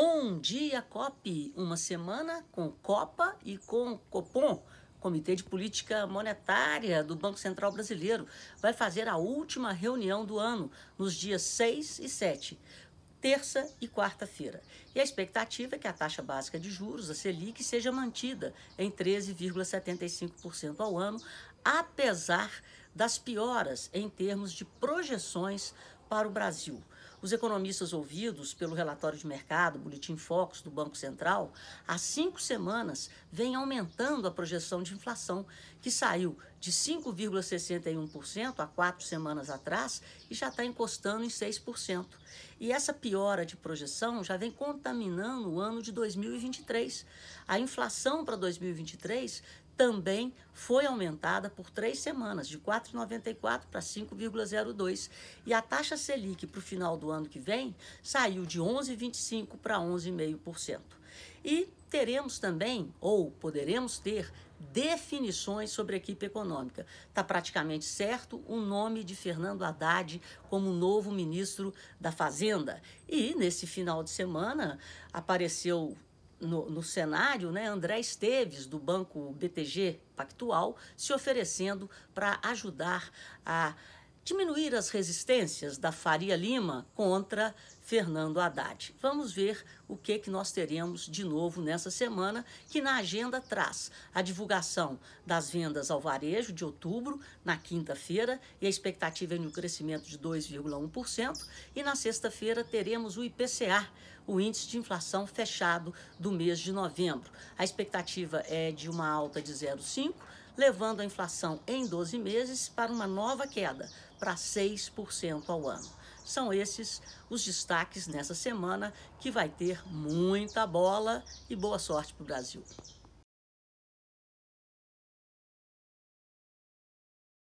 Bom dia, COP! Uma semana com Copa e com Copom. Comitê de Política Monetária do Banco Central Brasileiro vai fazer a última reunião do ano, nos dias 6 e 7, terça e quarta-feira. E a expectativa é que a taxa básica de juros, a Selic, seja mantida em 13,75% ao ano, apesar das pioras em termos de projeções para o Brasil. Os economistas ouvidos pelo relatório de mercado, Boletim Focus do Banco Central, há cinco semanas vem aumentando a projeção de inflação, que saiu de 5,61% há quatro semanas atrás e já está encostando em 6%. E essa piora de projeção já vem contaminando o ano de 2023. A inflação para 2023 também foi aumentada por três semanas, de 4,94 para 5,02. E a taxa Selic para o final do ano que vem saiu de 11,25 para 11,5%. E teremos também, ou poderemos ter, definições sobre a equipe econômica. Está praticamente certo o nome de Fernando Haddad como novo ministro da Fazenda. E nesse final de semana apareceu no, no, cenário, né, André Esteves, do banco BTG Pactual, se oferecendo para ajudar a diminuir as resistências da Faria Lima contra Fernando Haddad. Vamos ver o que, que nós teremos de novo nessa semana, que na agenda traz a divulgação das vendas ao varejo de outubro, na quinta-feira, e a expectativa é de um crescimento de 2,1%, e na sexta-feira teremos o IPCA, o índice de inflação fechado do mês de novembro. A expectativa é de uma alta de 0,5%, levando a inflação em 12 meses para uma nova queda, para 6% ao ano. São esses os destaques nessa semana que vai ter muita bola e boa sorte para o Brasil.